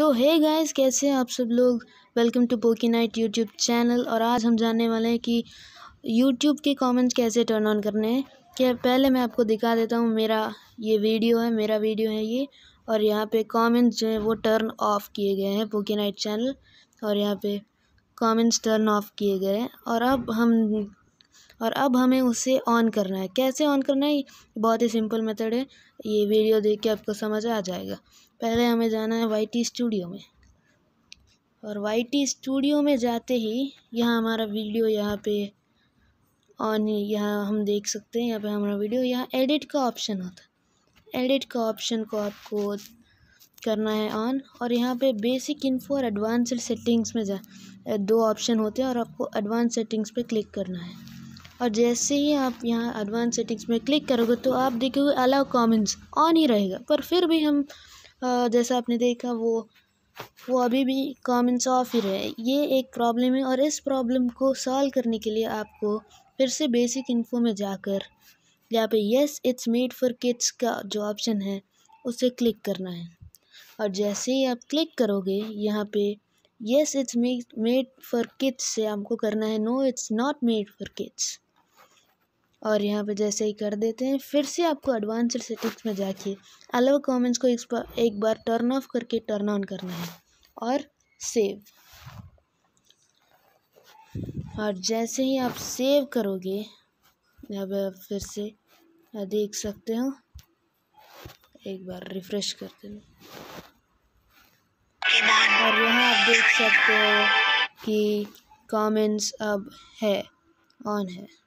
तो हे hey guys कैसे हैं आप सब लोग वेलकम टू पोकी नाइट यूट्यूब चैनल और आज हम जानने वाले हैं कि यूट्यूब के कमेंट्स कैसे टर्न ऑन करने हैं क्या पहले मैं आपको दिखा देता हूँ मेरा ये वीडियो है मेरा वीडियो है ये और यहाँ पे कमेंट्स जो है वो टर्न ऑफ किए गए हैं पोकी नाइट चैनल और यहाँ पे कॉमेंट्स टर्न ऑफ किए गए हैं और अब हम और अब हमें उसे ऑन करना है कैसे ऑन करना है बहुत ही सिंपल मेथड है ये वीडियो देख के आपको समझ आ जाएगा पहले हमें जाना है वाई टी स्टूडियो में और वाई टी स्टूडियो में जाते ही यहाँ हमारा वीडियो यहाँ पे ऑन यहाँ हम देख सकते हैं यहाँ पे हमारा वीडियो यहाँ एडिट का ऑप्शन होता है एडिट का ऑप्शन को आपको करना है ऑन और यहाँ पे बेसिक इन्फो और एडवांस सेटिंग्स में जा दो ऑप्शन होते हैं और आपको एडवांस सेटिंग्स पे क्लिक करना है और जैसे ही आप यहाँ एडवांस सेटिंग्स में क्लिक करोगे तो आप देखोगे अलाउ कमेंट्स ऑन ही रहेगा पर फिर भी हम जैसा आपने देखा वो वो अभी भी कमेंट्स ऑफ ही रहे ये एक प्रॉब्लम है और इस प्रॉब्लम को सॉल्व करने के लिए आपको फिर से बेसिक इन्फो में जाकर यहाँ पे yes it's made for kids का जो ऑप्शन है उसे क्लिक करना है और जैसे ही आप क्लिक करोगे यहाँ पे yes it's made for kids से आपको करना है no it's not made for kids और यहाँ पे जैसे ही कर देते हैं फिर से आपको एडवांस सेटिंग्स में जाके अलव कमेंट्स को एक बार टर्न ऑफ करके टर्न ऑन करना है और सेव और जैसे ही आप सेव करोगे यहाँ पे आप फिर से देख सकते हो एक बार रिफ्रेश करते हैं और यहाँ आप देख सकते हो कि कमेंट्स अब है ऑन है